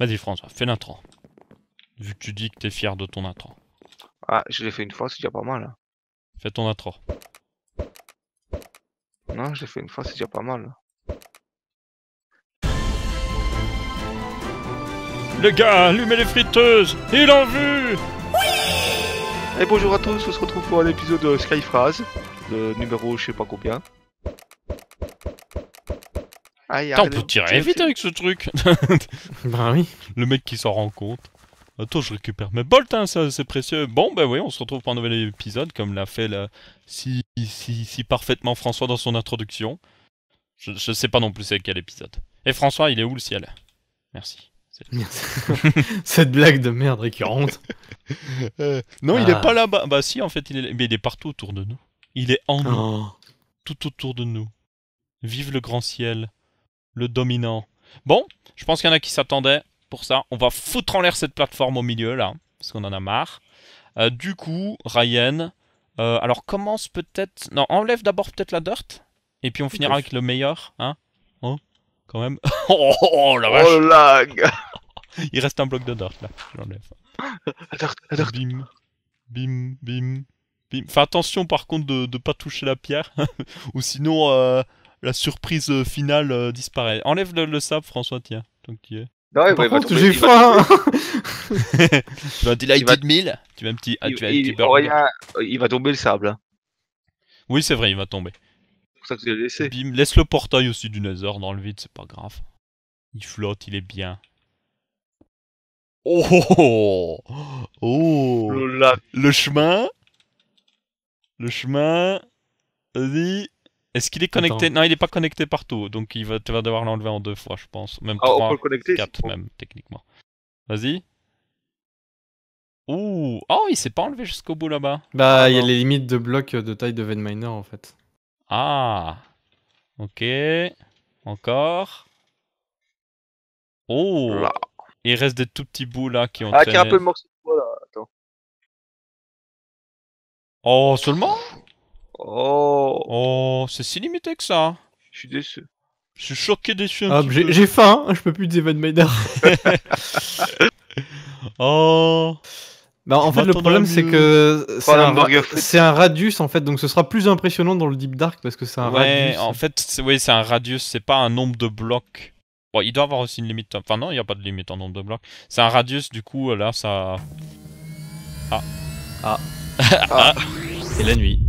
Vas-y François, fais l'intro. Vu que tu dis que t'es fier de ton intro. Ah, je l'ai fait une fois, c'est déjà pas mal. Hein. Fais ton intro. Non, je l'ai fait une fois, c'est déjà pas mal. Les gars, allumez les friteuses Il en vu Oui Et bonjour à tous, on se retrouve pour un épisode de Skyphrase, le numéro je sais pas combien. Ah, on peut tirer vite avec ce truc bah oui. Le mec qui s'en rend compte. Attends, je récupère mes bolts, hein, c'est précieux. Bon, ben oui, on se retrouve pour un nouvel épisode, comme l'a fait la... si, si, si parfaitement François dans son introduction. Je, sais pas non plus c'est quel épisode. Et François, il est où le ciel Merci. Cette blague de merde récurrente. Euh, non, il est ah. pas là-bas. Bah si, en fait, il est, mais il est partout autour de nous. Il est en nous. Oh. Tout autour de nous. Vive le grand ciel le dominant. Bon, je pense qu'il y en a qui s'attendaient pour ça. On va foutre en l'air cette plateforme au milieu, là, parce qu'on en a marre. Euh, du coup, Ryan, euh, alors commence peut-être... Non, enlève d'abord peut-être la dirt, et puis on finira avec le meilleur, hein Oh, quand même. Oh, oh, oh, oh, la vache Il reste un bloc de dirt, là. Je l'enlève. dirt, Bim, bim, bim. Fais attention par contre de ne pas toucher la pierre, ou sinon euh, la surprise euh, finale euh, disparaît. Enlève le, sable, François, tiens. Donc tu es. Non, ouais, Par j'ai faim! tu vas delighted Tu vas un petit, il, ah, tu vas il, petit il va tomber le sable. Hein. Oui, c'est vrai, il va tomber. C'est ça que laissé. Bim, laisse le portail aussi du Nether dans le vide, c'est pas grave. Il flotte, il est bien. Oh! Oh! oh. oh. oh. le chemin! Le chemin! Vas-y! Est-ce qu'il est connecté Non, il n'est pas connecté partout, donc il va, tu vas devoir l'enlever en deux fois, je pense. Même ah, trois, quatre, même, techniquement. Vas-y. Ouh Oh, il s'est pas enlevé jusqu'au bout là-bas. Bah, ah, il y a les limites de blocs de taille de Venminer, en fait. Ah Ok. Encore. Oh Il reste des tout petits bouts là qui ont. Ah, qui a un peu de morceau de bois là, attends. Oh, seulement Oh. oh. c'est si limité que ça. Hein. Je suis déçu. Je suis choqué déçu. Ah, j'ai faim, hein, je peux plus de Maynard. oh. Bah, en fait, le problème, c'est que oh, c'est un, radius, en fait, donc ce sera plus impressionnant dans le Deep Dark parce que c'est un ouais, En fait, c'est un radius, c'est pas un nombre de blocs. Bon, il doit avoir aussi une limite. Enfin, non, il n'y a pas de limite en nombre de blocs. C'est un radius, du coup, là, ça. Ah. Ah. ah. la nuit.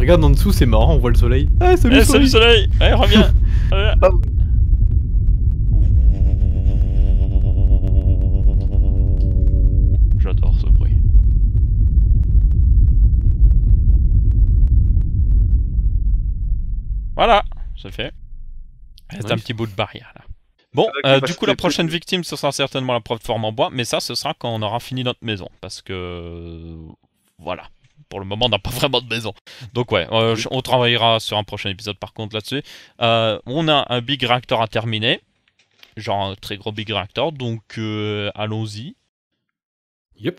Regarde en dessous, c'est marrant, on voit le soleil. Ah, salut, eh, soleil. salut soleil Allez, reviens ah. J'adore ce bruit. Voilà, c'est fait. C'est un petit bout de barrière là. Bon, euh, bah, du coup, la prochaine victime, ce sera certainement la plateforme en bois, mais ça, ce sera quand on aura fini notre maison, parce que... Euh, voilà pour le moment, on n'a pas vraiment de maison. Donc ouais, euh, on travaillera sur un prochain épisode par contre là-dessus. Euh, on a un big reactor à terminer, genre un très gros big reactor, donc euh, allons-y. Yep.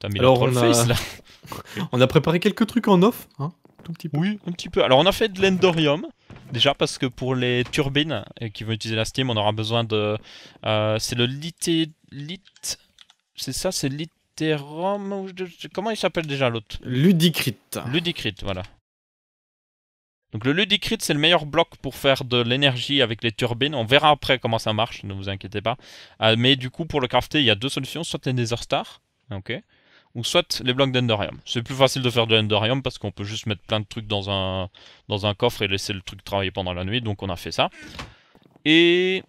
T'as mis on a... là. on a préparé quelques trucs en off, hein, tout petit peu. Oui, un petit peu. Alors on a fait de l'endorium. Déjà parce que pour les turbines qui vont utiliser la steam, on aura besoin de... c'est le lit... lit... C'est ça, c'est lit Comment il s'appelle déjà l'autre Ludicrit. Ludicrit, voilà. Donc le Ludicrit, c'est le meilleur bloc pour faire de l'énergie avec les turbines. On verra après comment ça marche, ne vous inquiétez pas. Euh, mais du coup, pour le crafter, il y a deux solutions. Soit les Nether Stars, ok, ou soit les blocs d'endorium. C'est plus facile de faire de l'Enderium parce qu'on peut juste mettre plein de trucs dans un, dans un coffre et laisser le truc travailler pendant la nuit. Donc on a fait ça. Et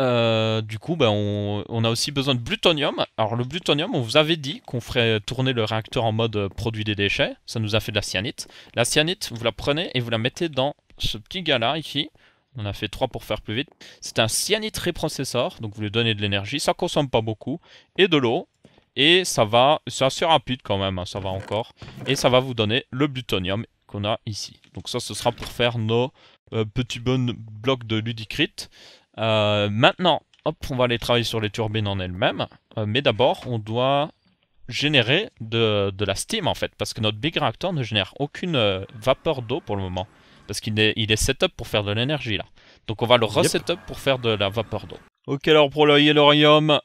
euh, du coup, bah, on, a aussi besoin de plutonium. Alors, le plutonium, on vous avait dit qu'on ferait tourner le réacteur en mode euh, produit des déchets. Ça nous a fait de la cyanite. La cyanite, vous la prenez et vous la mettez dans ce petit gars-là, ici. On a fait trois pour faire plus vite. C'est un cyanite réprocesseur, donc vous lui donnez de l'énergie. Ça consomme pas beaucoup. Et de l'eau. Et ça va, c'est assez rapide quand même, hein, ça va encore. Et ça va vous donner le plutonium qu'on a ici. Donc ça, ce sera pour faire nos euh, petits bons blocs de ludicrite. Euh, maintenant, hop, on va aller travailler sur les turbines en elles-mêmes. Euh, mais d'abord, on doit générer de, la steam en fait. Parce que notre big reactor ne génère aucune euh, vapeur d'eau pour le moment. Parce qu'il est, il est setup pour faire de l'énergie là. Donc on va le resetup pour faire de la vapeur d'eau. Ok alors pour le Yellorium,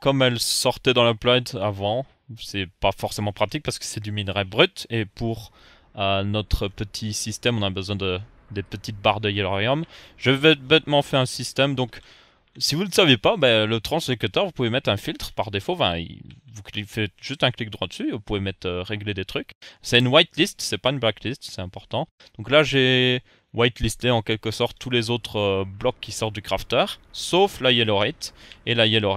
comme elle sortait dans la plate avant, c'est pas forcément pratique parce que c'est du minerai brut. Et pour notre petit système, on a besoin de des petites barres de yellowium. Je vais bêtement faire un système, donc si vous ne le savez pas, ben, le translocateur vous pouvez mettre un filtre par défaut. vous faites juste un clic droit dessus, vous pouvez mettre euh, régler des trucs. C'est une whitelist, c'est pas une blacklist, c'est important. Donc là, j'ai whitelisté en quelque sorte tous les autres euh, blocs qui sortent du crafter, sauf la yellow Et la yellow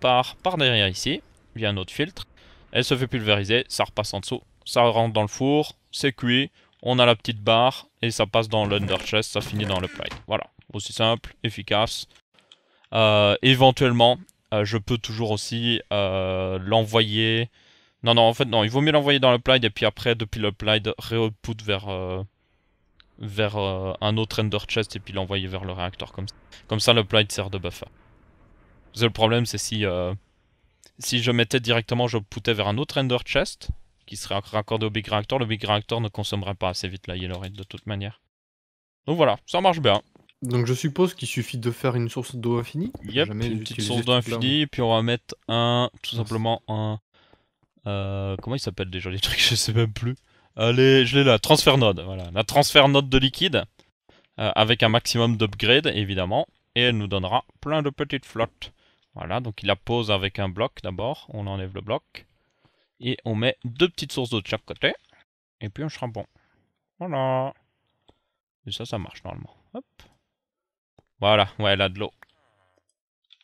par par derrière ici, via un autre filtre. Elle se fait pulvériser, ça repasse en dessous, ça rentre dans le four, c'est cuit on a la petite barre et ça passe dans chest, ça finit dans le Voilà, aussi simple, efficace. Euh, éventuellement, euh, je peux toujours aussi euh, l'envoyer... Non, non, en fait, non, il vaut mieux l'envoyer dans le plate et puis après, depuis le re-output vers, vers un autre ender chest et puis l'envoyer vers le réacteur. Comme, ça. comme ça, le plate sert de buffer. Le problème, c'est si, si je mettais directement, je poutais vers un autre ender chest, qui sera raccordé au Big Reactor. Le Big Reactor ne consommerait pas assez vite la Yellow Red de toute manière. Donc voilà, ça marche bien. Donc je suppose qu'il suffit de faire une source d'eau infinie Yep, une petite source d'eau infinie, puis on va mettre un, tout simplement un... Euh, comment il s'appelle déjà les trucs Je sais même plus. Allez, je l'ai là, transfert node. Voilà, la transfert node de liquide, euh, avec un maximum d'upgrade évidemment, et elle nous donnera plein de petites flottes. Voilà, donc il la pose avec un bloc d'abord, on enlève le bloc. Et on met deux petites sources d'eau de chaque côté. Et puis on sera bon. Voilà. Et ça, ça marche normalement. Hop. Voilà, ouais, elle a de l'eau.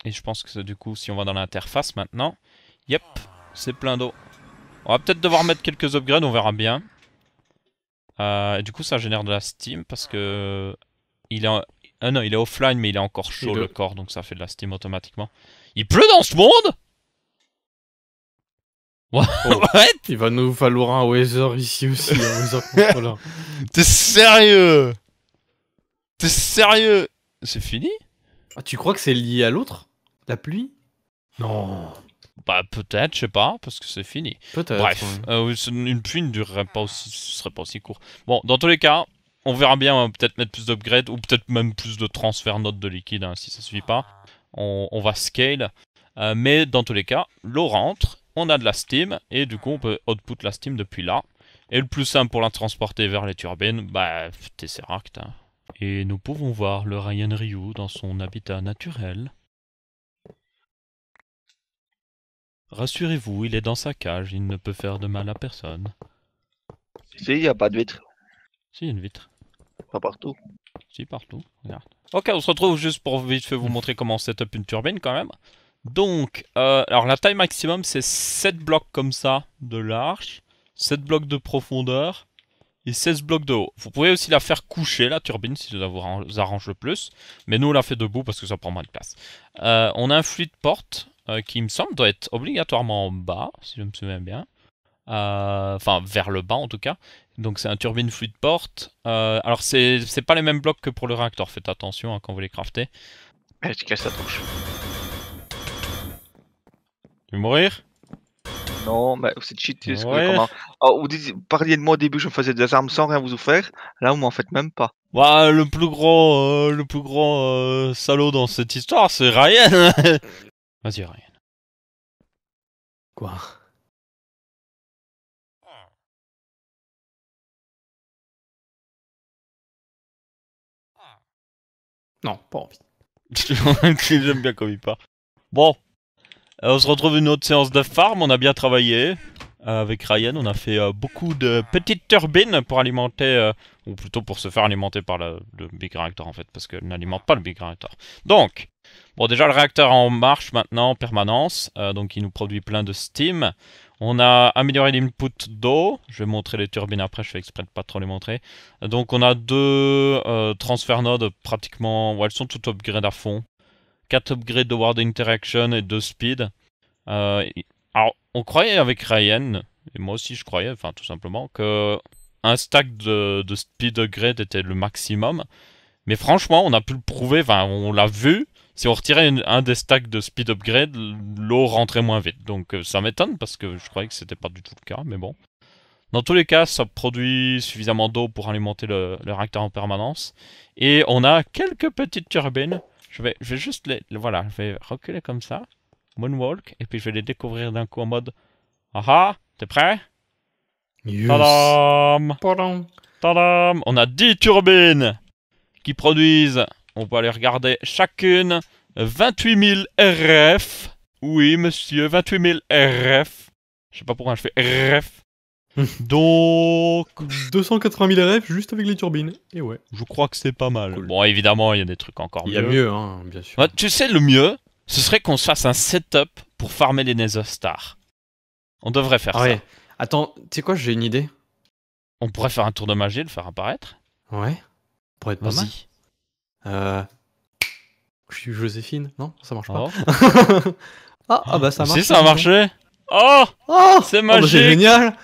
Et je pense que du coup, si on va dans l'interface maintenant, yep, c'est plein d'eau. On va peut-être devoir mettre quelques upgrades, on verra bien. Euh, du coup, ça génère de la steam parce que il est, ah non, il est offline, mais il est encore chaud le corps, donc ça fait de la steam automatiquement. Il pleut dans ce monde Oh. Il va nous falloir un Weather ici aussi, un Weather T'es sérieux T'es sérieux C'est fini ah, Tu crois que c'est lié à l'autre La pluie Non. Bah peut-être, je sais pas, parce que c'est fini. Peut-être. Bref, euh, une pluie ne durerait pas aussi, ce serait pas aussi court. Bon, dans tous les cas, on verra bien, on hein, peut-être mettre plus d'upgrades ou peut-être même plus de transfert notes de liquide hein, si ça suffit pas. On, va scale. Euh, mais dans tous les cas, l'eau rentre on a de la steam, et du coup on peut output la steam depuis là. Et le plus simple pour la transporter vers les turbines, bah, Tesseract. Hein. Et nous pouvons voir le Ryan Ryu dans son habitat naturel. Rassurez-vous, il est dans sa cage, il ne peut faire de mal à personne. Si, il n'y a pas de vitre. Si, il y a une vitre. Pas partout. Si, partout, regarde. Ok, on se retrouve juste pour vite fait vous montrer comment on setup une turbine quand même. Donc, euh, alors la taille maximum, c'est 7 blocs comme ça de large, 7 blocs de profondeur et 16 blocs de haut. Vous pouvez aussi la faire coucher, la turbine, si ça vous arrange le plus. Mais nous, on la fait debout parce que ça prend moins de place. Euh, on a un fluide porte euh, qui, me semble, doit être obligatoirement en bas, si je me souviens bien. Enfin, vers le bas en tout cas. Donc c'est un turbine fluide porte. alors c'est pas les mêmes blocs que pour le réacteur, faites attention hein, quand vous les craftez. Est-ce que ça touche tu veux mourir Non, mais c'est cheat. Comment... Oh, vous, parliez de moi au début, je me faisais des armes sans rien vous offrir. Là, vous m'en faites même pas. Bah, le plus grand, euh, le plus grand euh, salaud dans cette histoire, c'est Ryan. Vas-y, Ryan. Quoi Non, pas envie. J'aime bien comme il part. Bon, euh, on se retrouve une autre séance de farm, on a bien travaillé. Euh, avec Ryan, on a fait euh, beaucoup de petites turbines pour alimenter, ou plutôt pour se faire alimenter par le, Big Reactor en fait, parce qu'elle n'alimente pas le Big Reactor. Donc, bon déjà le réacteur en marche maintenant en permanence, donc il nous produit plein de steam. On a amélioré l'input d'eau. Je vais montrer les turbines après, je fais exprès de pas trop les montrer. Donc on a deux transferts nodes pratiquement... Ouais, elles sont toutes upgrade à fond. 4 upgrades de World Interaction et 2 Speed. Euh, alors, on croyait avec Ryan, et moi aussi je croyais, enfin tout simplement, que un stack de, Speed upgrade était le maximum. Mais franchement, on a pu le prouver, enfin on l'a vu, si on retirait un des stacks de Speed upgrade, l'eau rentrait moins vite. Donc euh, ça m'étonne parce que je croyais que c'était pas du tout le cas, mais bon. Dans tous les cas, ça produit suffisamment d'eau pour alimenter le, le, réacteur en permanence. Et on a quelques petites turbines je vais, je vais juste les, Voilà, je vais reculer comme ça. Moonwalk. Et puis je vais les découvrir d'un coup en mode. Ah ah, t'es prêt yes. Tadam Tadam On a 10 turbines qui produisent. On peut aller regarder chacune 28 000 RF. Oui, monsieur, 28 000 RF. Je sais pas pourquoi je fais RF. Donc 280 000 RF juste avec les turbines. Et ouais. Je crois que c'est pas mal. Bon, évidemment, il y a des trucs encore mieux. Il y a mieux, hein, bien sûr. tu sais, le mieux, ce serait qu'on se fasse un setup pour farmer les Nether Stars. On devrait faire ah ça. Attends, tu sais quoi, j'ai une idée. On pourrait faire un tour de magie, le faire apparaître. Ouais. Pour être pas mal. Euh... Je suis Joséphine. Non, ça marche pas. Oh. Ah, ah, bah ça marche. Si ça a marché. Oh, oh, oh bah, C'est magique. c'est génial.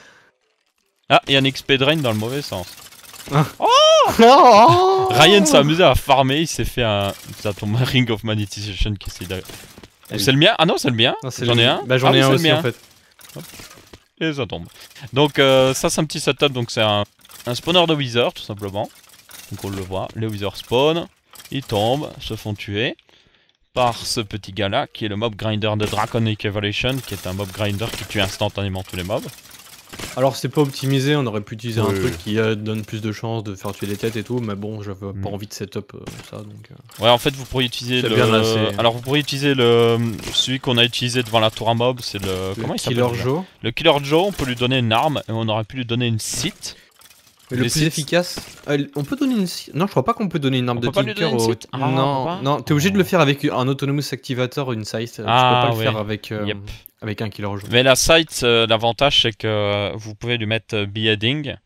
Ah, il y a un XP drain dans le mauvais sens. Ah. oh Ryan s'est amusé à farmer, il s'est fait un. Ça tombe un Ring of Magnetization qui s'est... d'aller. Ah c'est le mien Ah non, c'est le mien J'en ai un Bah j'en ah ai un aussi en fait. Et ça tombe. Donc euh, ça c'est un petit setup, donc c'est un, un spawner de wizard tout simplement. Donc on le voit, les wizard spawn, ils tombent, se font tuer par ce petit gars là qui est le mob grinder de Draconic Evolution qui est un mob grinder qui tue instantanément tous les mobs. Alors c'est pas optimisé, on aurait pu utiliser un truc qui euh, donne plus de chances de faire tuer les têtes et tout, mais bon, j'avais pas mm. envie de setup euh, ça donc. Euh. Ouais, en fait, vous pourriez utiliser le. Alors vous pourriez utiliser le celui qu'on a utilisé devant la tour à mob, c'est le... comment il s'appelle Killer Joe. Le Killer Joe, on peut lui donner une arme et on aurait pu lui donner une site. le plus efficace. on peut donner une. Non, je crois pas qu'on peut donner une arme de Tinker au. Ah, non, non, t'es obligé de le oh. faire avec un Autonomous Activator, une size. Ah, tu peux ah, pas le faire avec. Avec un qui le rejoint. la site euh, l'avantage c'est que euh, vous pouvez lui mettre euh, Beheading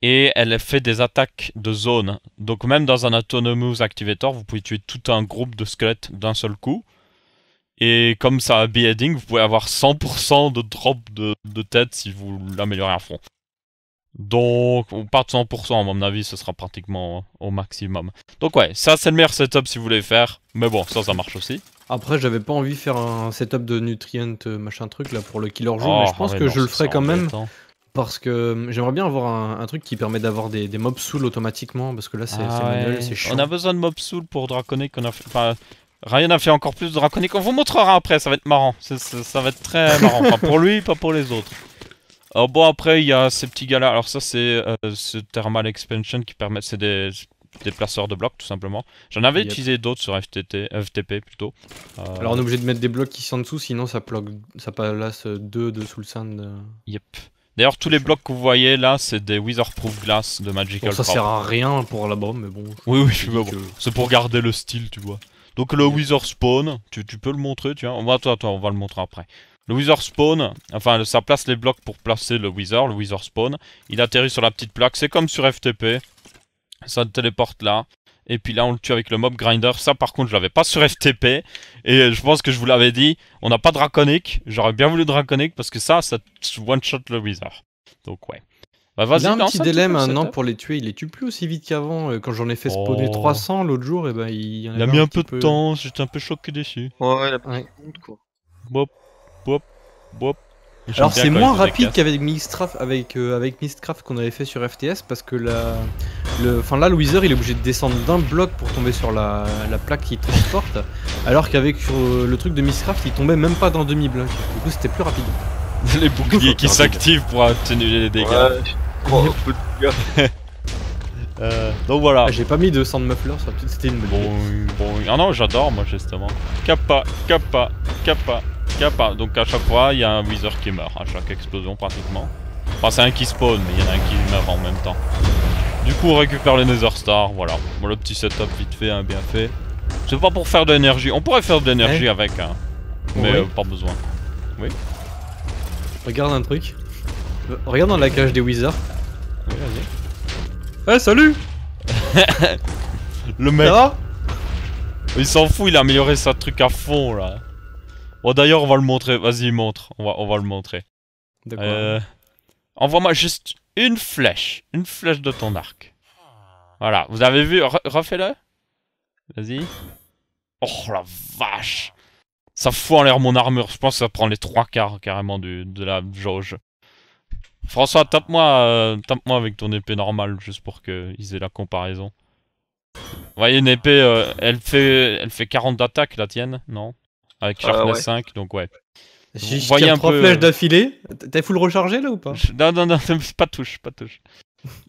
et elle fait des attaques de zone. Donc même dans un Autonomous Activator, vous pouvez tuer tout un groupe de squelettes d'un seul coup. Et comme ça a Beheading, vous pouvez avoir 100% de drop de, de, tête si vous l'améliorez à fond. Donc, on part de 100%, à mon avis, ce sera pratiquement au maximum. Donc ouais, ça c'est le meilleur setup si vous voulez faire. Mais bon, ça, ça marche aussi. Après, j'avais pas envie de faire un setup de nutrient euh, machin truc là pour le killer joue, oh, mais je pense que je le ferai quand même. Parce que euh, j'aimerais bien avoir un, truc qui permet d'avoir des, mobs soul automatiquement, parce que là c'est ah manuel, c'est chiant. On a besoin de mobs soul pour Draconic, on a fait... Enfin, Ryan a fait encore plus de Draconic, on vous montrera après, ça va être marrant. ça va être très marrant, pas pour lui, pas pour les autres. Oh, bon après il y a ces petits gars là, alors ça c'est euh, ce Thermal Expansion qui permet, c'est des des placeurs de blocs tout simplement. J'en avais utilisé d'autres sur FTT, FTP plutôt. Euh, Alors on est obligé de mettre des blocs qui sont en dessous, sinon ça, ça place deux dessous le sand. Yep. D'ailleurs tous les blocs que vous voyez là c'est des Witherproof Glass de Magical bon, Ça sert à rien pour la bombe mais bon. Oui oui c'est pour garder le style tu vois. Donc le Wither Spawn, tu, peux le montrer tu vois. On va, toi, on va le montrer après. Le Wither Spawn, enfin ça place les blocs pour placer le Wither, le Wither Spawn. Il atterrit sur la petite plaque, c'est comme sur FTP ça téléporte là. Et puis là, on le tue avec le mob grinder. Ça, par contre, je l'avais pas sur FTP. Et je pense que je vous l'avais dit, on n'a pas draconique. J'aurais bien voulu draconique parce que ça, ça one-shot le wizard. Donc, ouais. Bah, il a un petit maintenant pour les tuer. Il les tue plus aussi vite qu'avant. Euh, quand j'en ai fait spawner 300 l'autre jour, et eh ben, il a mis un, peu, de temps. J'étais un peu choqué dessus. Ouais, il a compte, quoi. Bop, bop, bop. Alors c'est moins rapide qu'avec Mistcraft, avec, euh, Mistcraft qu'on avait fait sur FTS parce que la, enfin là, le Wither, il est obligé de descendre d'un bloc pour tomber sur la, plaque qui transporte, alors qu'avec euh, le truc de Misscraft, il tombait même pas dans demi-bloc. Du coup, c'était plus rapide. les boucliers qui s'activent pour atténuer les dégâts. Euh, donc voilà. Ah, j'ai pas mis de sand muffler sur la c'était une bonne bon, Ah non, j'adore moi justement. Kappa, kappa, kappa, kappa. Donc à chaque fois, il y a un Wither qui meurt, à chaque explosion pratiquement. Enfin, c'est un qui spawn, mais il y en a un qui meurt en même temps. Du coup, on récupère les Nether star voilà. Bon, le petit setup vite fait, hein, bien fait. C'est pas pour faire de l'énergie. On pourrait faire de l'énergie avec, hein. Mais euh, pas besoin. Oui. Regarde un truc. Euh, regarde dans la cage des wizards. Oui, vas-y. Eh, salut Le mec. il s'en fout, il a amélioré sa truc à fond, là. Bon, d'ailleurs, on va le montrer. Vas-y, montre. On va, on va le montrer. quoi Euh, Envoie-moi juste une flèche. Une flèche de ton arc. Voilà, vous avez vu, refais-le. Vas-y. Oh la vache Ça fout en l'air mon armure, je pense que ça prend les trois quarts carrément de la jauge. François, tape-moi euh, tape moi avec ton épée normale, juste pour qu'ils aient la comparaison. Vous voyez, une épée, euh, elle, fait, elle fait 40 d'attaque la tienne, non Avec euh, sharpness 5, donc ouais. J'ai voyez un trois flèches euh, d'affilée. T'as full rechargé là ou pas Non, non, non, pas touche, pas touche.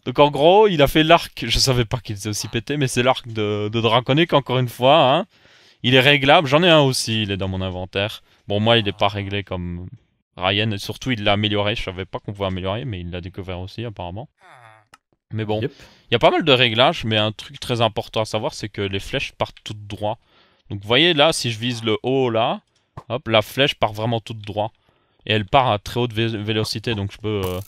Donc en gros, il a fait l'arc, je savais pas qu'il faisait aussi pété, mais c'est l'arc de, de Draconic encore une fois. Hein. Il est réglable, j'en ai un aussi, il est dans mon inventaire. Bon, moi il est pas réglé comme Ryan, et surtout il l'a amélioré, je savais pas qu'on pouvait améliorer, mais il l'a découvert aussi apparemment. Mais bon, il y a pas mal de réglages, mais un truc très important à savoir, c'est que les flèches partent toutes droit. Donc vous voyez là, si je vise le haut là, Hop, la flèche part vraiment toute droit. Et elle part à très haute vélocité, donc je peux... Euh,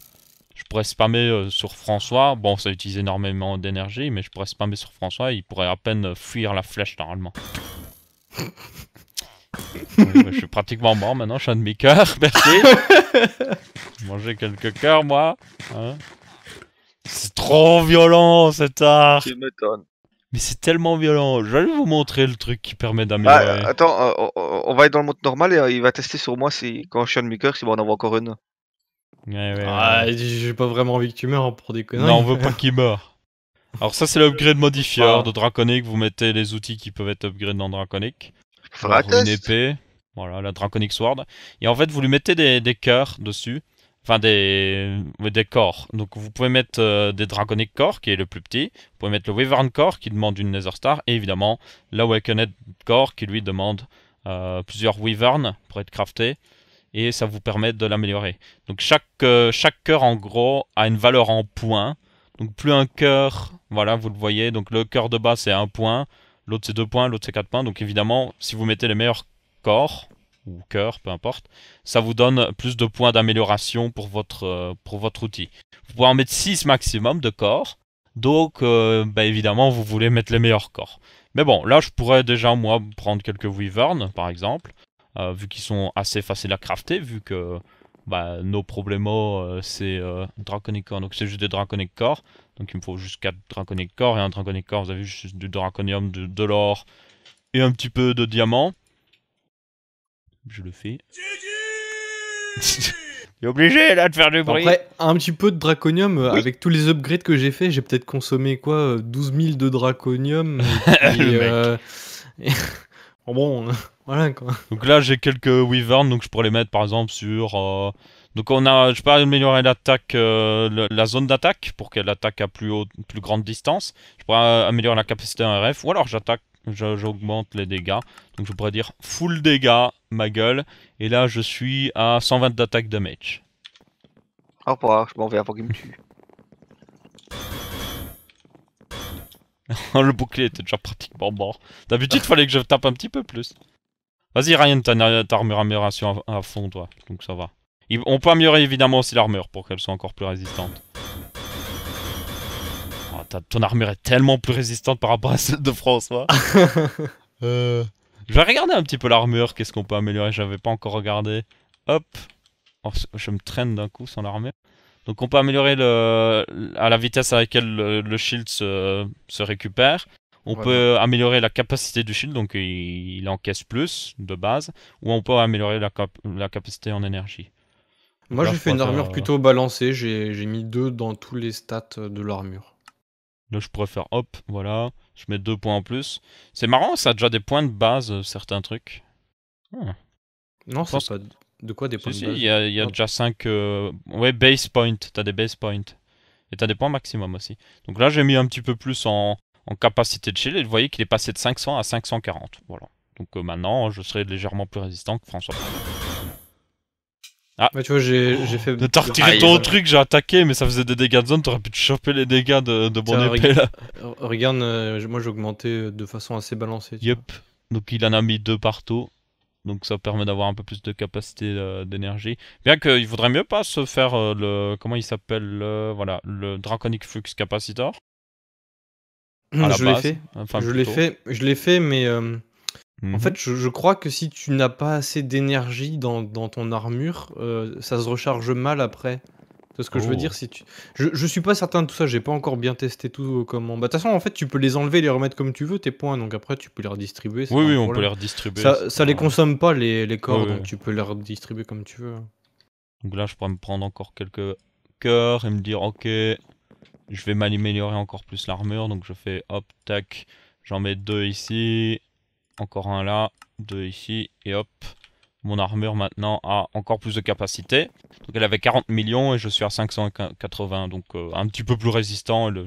je pourrais spammer euh, sur François. Bon, ça utilise énormément d'énergie, mais je pourrais spammer sur François il pourrait à peine fuir la flèche, normalement. je suis pratiquement mort maintenant, je suis un demi-cœur, merci. Manger quelques coeurs moi. Hein. c'est trop violent cet art. Tu m'étonnes mais c'est tellement violent. j'allais vous montrer le truc qui permet bah, d'améliorer. attends, euh, on va être dans le mode normal et euh, il va tester sur moi si quand je suis maker si on en avoir encore une. Ouais, ouais, ah, J'ai pas vraiment envie que tu meurs hein, pour déconner. Non, on veut pas qu'il meure. Alors ça c'est l'upgrade modifier de Draconic, vous mettez les outils qui peuvent être upgrade dans Draconic. Une épée, voilà la Draconic Sword. Et en fait vous lui mettez des cœurs dessus. Enfin, des, des corps. Donc, vous pouvez mettre euh, des Dragonic corps qui est le plus petit. Vous pouvez mettre le Wyvern corps qui demande une Nether Star. Et évidemment, l'Awakened corps qui lui demande euh, plusieurs Wyverns pour être crafté. Et ça vous permet de l'améliorer. Donc, chaque, euh, chaque cœur, en gros, a une valeur en points. Donc, plus un cœur, voilà, vous le voyez. Donc, le cœur de bas, c'est un point. L'autre, c'est deux points. L'autre, c'est quatre points. Donc, évidemment, si vous mettez les meilleurs corps ou cœur, peu importe, ça vous donne plus de points d'amélioration pour votre, euh, pour votre outil. Vous pouvez en mettre 6 maximum de corps, donc euh, bah, évidemment vous voulez mettre les meilleurs corps. Mais bon, là je pourrais déjà moi prendre quelques wyverns par exemple, euh, vu qu'ils sont assez faciles à crafter, vu que bah, nos problèmes c'est draconicor donc c'est juste des Draconic corps donc il me faut juste 4 Draconic corps et un Draconic corps vous avez juste du Draconium, de, de l'or et un petit peu de diamant je le fais. est obligé là de faire du bruit. Après, un petit peu de draconium, euh, avec tous les upgrades que j'ai fait, j'ai peut-être consommé quoi 12 euh, 000 de draconium. Euh, bon, voilà quoi. Donc là, j'ai quelques wyverns, donc je pourrais les mettre par exemple sur. Donc on a, je peux améliorer l'attaque, la zone d'attaque pour qu'elle attaque à plus plus grande distance. Je pourrais améliorer la capacité en RF, ou alors j'attaque j'augmente les dégâts. Donc je pourrais dire full dégâts, ma gueule. Et là, je suis à 120 d'attaque de match Au revoir, je m'en vais avant qu'il me tue. le bouclier était déjà pratiquement mort. D'habitude, fallait que je tape un petit peu plus. Vas-y, Ryan, t'as armure amélioration à, fond, toi. Donc ça va. on peut améliorer évidemment aussi l'armure pour qu'elle soit encore plus résistante ton armure est tellement plus résistante par rapport à celle de François. Euh, je vais regarder un petit peu l'armure, qu'est-ce qu'on peut améliorer, j'avais pas encore regardé. Hop oh, Je me traîne d'un coup sans l'armure. Donc on peut améliorer à la vitesse à laquelle le, shield se, récupère. On peut améliorer la capacité du shield, donc il, encaisse plus de base. Ou on peut améliorer la, la capacité en énergie. Moi j'ai fait une armure euh, plutôt balancée, j'ai mis deux dans tous les stats de l'armure. Là, je pourrais faire hop, voilà. Je mets deux points en plus. C'est marrant, ça a déjà des points de base, euh, certains trucs. Ah. Non, c'est De quoi des points de base Il y a, déjà 5... Euh, ouais, base point. T'as des base points. Et t'as des points maximum aussi. Donc là, j'ai mis un petit peu plus en, en capacité de chill. Et vous voyez qu'il est passé de 500 à 540. Voilà. Donc euh, maintenant, je serai légèrement plus résistant que François. Ah. Bah, tu vois, j'ai fait. T'as retiré ah, ton truc, j'ai attaqué, mais ça faisait des dégâts de zone, t'aurais pu te choper les dégâts de, mon épée là. Regarde, euh, moi j'ai augmenté de façon assez balancée. Yep. Donc il en a mis deux partout. Donc ça permet d'avoir un peu plus de capacité euh, d'énergie. Bien qu'il vaudrait mieux pas se faire euh, le. Comment il s'appelle Voilà, le Draconic Flux Capacitor. Je l'ai fait. je l'ai fait, je l'ai fait, mais en mhm. fait, je, crois que si tu n'as pas assez d'énergie dans, ton armure, euh, ça se recharge mal après. C'est ce que je veux oh. dire. Si tu... je, suis pas certain de tout ça, j'ai pas encore bien testé tout euh, comment. Bah, de toute façon, en fait, tu peux les enlever et les remettre comme tu veux, tes points, donc après, tu peux les redistribuer. Oui, oui, on peut les redistribuer. Ça, ça les consomme pas, les, les corps, donc tu peux les redistribuer comme tu veux. Donc là, je pourrais me prendre encore quelques cœurs et me dire, ok, je vais m'améliorer encore plus l'armure, donc je fais hop, tac, j'en mets deux ici, encore un là, deux ici, et hop, mon armure maintenant a encore plus de capacité. Donc elle avait 40 millions et je suis à 580, donc euh, un petit peu plus résistant. Et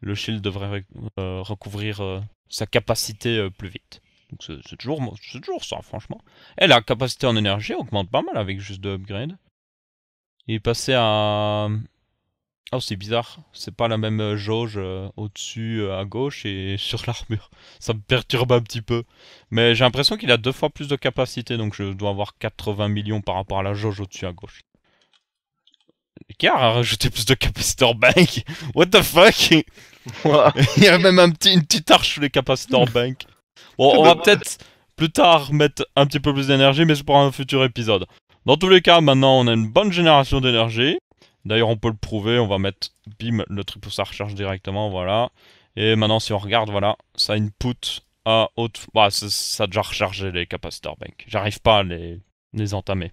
le, shield devrait euh, recouvrir euh, sa capacité plus vite. Donc c'est toujours, toujours ça, franchement. Et la capacité en énergie augmente pas mal avec juste deux upgrades. Il est passé à Oh, c'est bizarre. C'est pas la même euh, jauge euh, au-dessus euh, à gauche et sur l'armure. Ça me perturbe un petit peu. Mais j'ai l'impression qu'il a deux fois plus de capacité, donc je dois avoir 80 millions par rapport à la jauge au-dessus à gauche. Car a rajouté plus de capacitor bank What the fuck Il y a même un petit, une petite arche sous les capacitor bank. Bon, on va peut-être plus tard mettre un petit peu plus d'énergie, mais c'est pour un futur épisode. Dans tous les cas, maintenant on a une bonne génération d'énergie. D'ailleurs, on peut le prouver, on va mettre bim le truc pour ça recharge directement, voilà. Et maintenant, si on regarde, voilà, ça input à haute. Bah, ça a déjà rechargé les capacitors, bank. J'arrive pas à les, les entamer.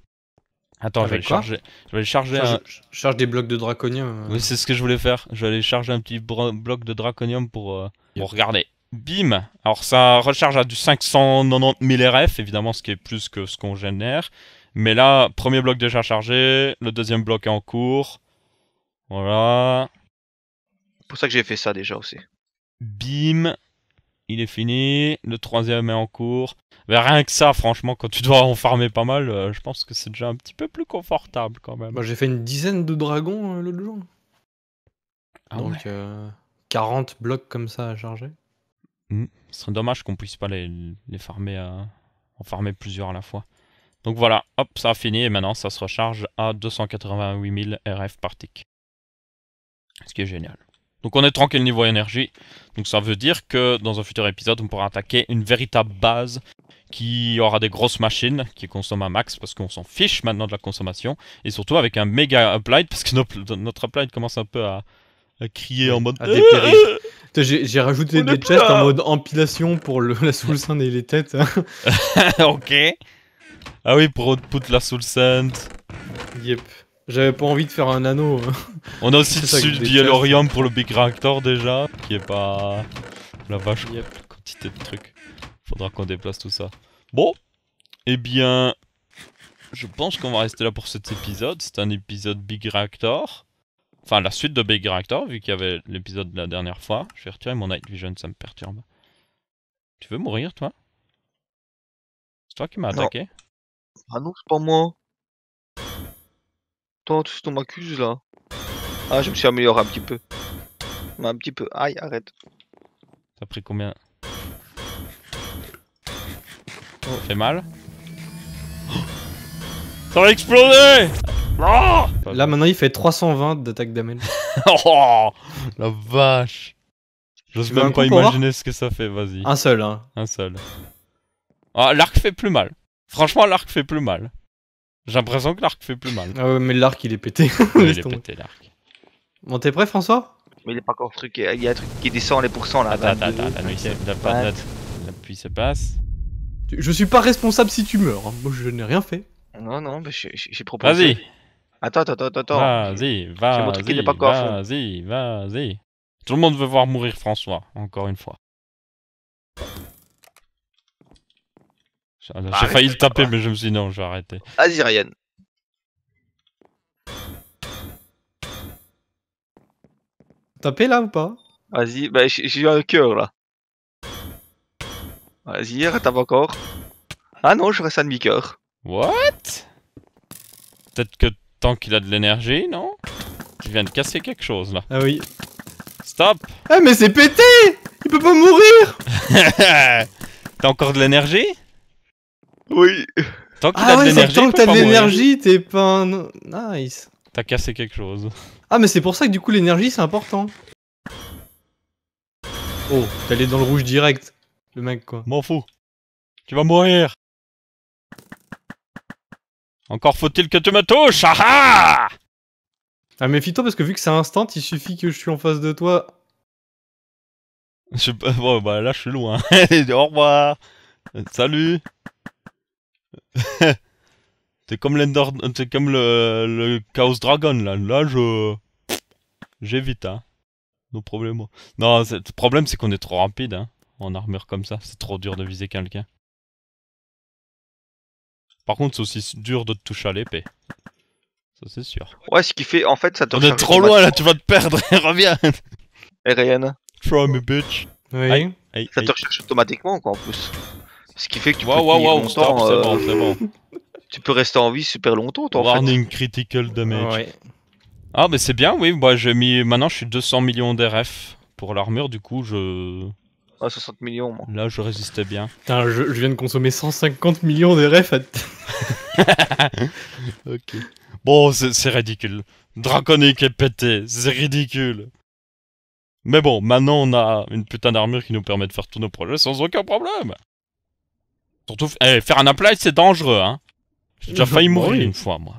Attends, je vais charger. Je vais charger. Charge, charge des blocs de draconium. Euh. Oui, c'est ce que je voulais faire. Je vais aller charger un petit bloc de draconium pour, euh, pour regarder. Bim Alors ça recharge à du 590 000 RF, évidemment, ce qui est plus que ce qu'on génère. Mais là, premier bloc déjà chargé, le deuxième bloc est en cours. Voilà. C'est pour ça que j'ai fait ça déjà aussi. Bim. Il est fini. Le troisième est en cours. rien que ça, franchement, quand tu dois en farmer pas mal, euh, je pense que c'est déjà un petit peu plus confortable quand même. Moi, j'ai fait une dizaine de dragons euh, l'autre jour. Ah Donc, 40 euh, blocs comme ça à charger. Hmm. Ce serait dommage qu'on puisse pas les, les farmer, en farmer plusieurs à la fois. Donc voilà, hop, ça a fini et maintenant ça se recharge à 288 000 RF par tick. Ce qui est génial. Donc on est tranquille niveau énergie. Donc ça veut dire que dans un futur épisode, on pourra attaquer une véritable base qui aura des grosses machines qui consomment à max parce qu'on s'en fiche maintenant de la consommation. Et surtout avec un méga uplight, parce que notre, uplight commence un peu à, crier en mode... Euh, j'ai rajouté des chests en mode empilation pour le, la Soul Sand et les têtes. ok. Ah oui, pour output la Soul Sand. Yep. J'avais pas envie de faire un anneau. Hein. On a aussi le sud pour le Big Reactor déjà, qui est pas... La vache, quantité de trucs. Faudra qu'on déplace tout ça. Bon, eh bien, je pense qu'on va rester là pour cet épisode. C'est un épisode Big Reactor. Enfin, la suite de Big Reactor, vu qu'il y avait l'épisode de la dernière fois. Je vais retirer mon Night Vision, ça me perturbe. Tu veux mourir, toi C'est toi qui m'as attaqué Ah non, c'est pas moi. Attends, tout ce qu'on m'accuse là. Ah, je me suis amélioré un petit peu. Un petit peu. Aïe, arrête. T'as pris combien Oh, fait mal. Ça va exploser ah Là maintenant il fait 320 d'attaque d'Amel. la vache J'ose même pas imaginer ce que ça fait, vas-y. Un seul hein. Un seul. Ah, l'arc fait plus mal. Franchement l'arc fait plus mal. J'ai l'impression que l'arc fait plus mal. Ah ouais, mais l'arc il est pété. il est pété l'arc. Bon, t'es prêt, François Mais il est pas encore truc. Il y a un truc qui descend les pourcents là. Attends, attends, attends. L'appui se passe. Je suis pas responsable si tu meurs. Hein. Moi, je n'ai rien fait. Non, non, mais j'ai proposé. Vas-y. Attends, attends, attends, attends. Vas-y, vas-y. Vas-y, vas-y. Tout le monde veut voir mourir François, encore une fois. J'ai failli le taper, mais je me suis dit non, je vais arrêter. Vas-y, Ryan. Taper là ou pas Vas-y, bah, j'ai un cœur là. Vas-y, retape encore. Ah non, je reste à demi-cœur. What Peut-être que tant qu'il a de l'énergie, non Il viens de casser quelque chose là. Ah oui. Stop Ah mais c'est pété Il peut pas mourir T'as encore de l'énergie oui. Tant que ah ouais, t'as de l'énergie, t'es pas un... Nice. T'as cassé quelque chose. Ah, mais c'est pour ça que du coup, l'énergie, c'est important. Oh, t'es allé dans le rouge direct, le mec, quoi. M'en fous. Tu vas mourir. Encore faut-il que tu me touches Ah ah, ah méfie-toi parce que vu que c'est instant, il suffit que je suis en face de toi. Je... sais Bon bah là je suis loin. Au revoir. Salut. T'es comme, comme le, Chaos Dragon là. Là, je. J'évite, hein. Nos problèmes. Non, le problème, c'est qu'on est trop rapide, hein. En armure comme ça. C'est trop dur de viser quelqu'un. Par contre, c'est aussi dur de te toucher à l'épée. Ça, c'est sûr. Ouais, ce qui fait. En fait, ça te. On est trop loin là, tu vas te perdre. Reviens Hey, Try me, bitch. ça te recherche automatiquement, quoi, en plus. Ce qui fait que tu peux tu peux rester en vie super longtemps. critical damage. Ah mais c'est bien, oui. Moi j'ai mis maintenant je suis 200 millions d'RF pour l'armure, du coup je. Ah, 60 millions. Moi. Là je résistais bien. Putain, je, viens de consommer 150 millions d'RF. À... ok. Bon, c'est ridicule. Draconique est pété, c'est ridicule. Mais bon, maintenant on a une putain d'armure qui nous permet de faire tous nos projets sans aucun problème. Surtout, eh, faire un apply, c'est dangereux, hein. J'ai déjà failli mourir une fois, moi.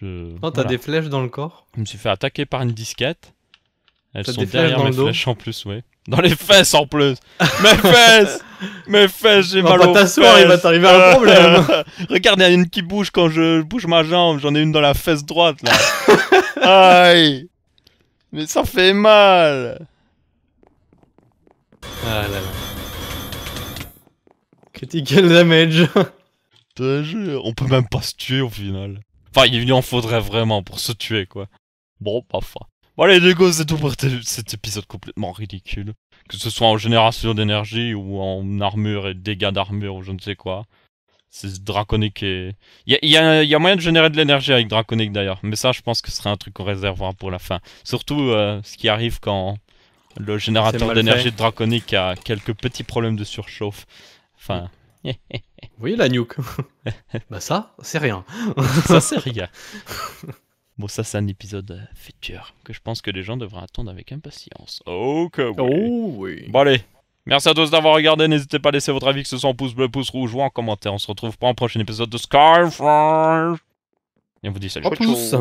Je... t'as des flèches dans le corps Je me suis fait attaquer par une disquette. Elles sont derrière mes flèches en plus, ouais. Dans les fesses en plus Mes fesses Mes fesses, j'ai mal pas aux t'asseoir, il va t'arriver un problème Regarde, il y a une qui bouge quand je bouge ma jambe, j'en ai une dans la fesse droite, là. Aïe Mais ça fait mal Ah là là. Critical damage. on peut même pas se tuer au final. Enfin, il en faudrait vraiment pour se tuer, quoi. Bon, parfois. Bah, bon allez les gars, c'est tout pour cet épisode complètement ridicule. Que ce soit en génération d'énergie ou en armure et dégâts d'armure ou je ne sais quoi. C'est draconique et... Il y, y a, moyen de générer de l'énergie avec draconique d'ailleurs. Mais ça je pense que ce serait un truc qu'on réservera pour la fin. Surtout euh, ce qui arrive quand le générateur d'énergie draconique a quelques petits problèmes de surchauffe. Enfin. Vous voyez la nuke Bah ça, c'est rien. ça, c'est rien. Bon, ça, c'est un épisode euh, futur que je pense que les gens Devraient attendre avec impatience. Oh, que oui. Bon, allez. Merci à tous d'avoir regardé. N'hésitez pas à laisser votre avis, que ce soit en pouce bleu, pouce rouge ou en commentaire. On se retrouve pour un prochain épisode de Skyfall Et on vous dit salut à tous.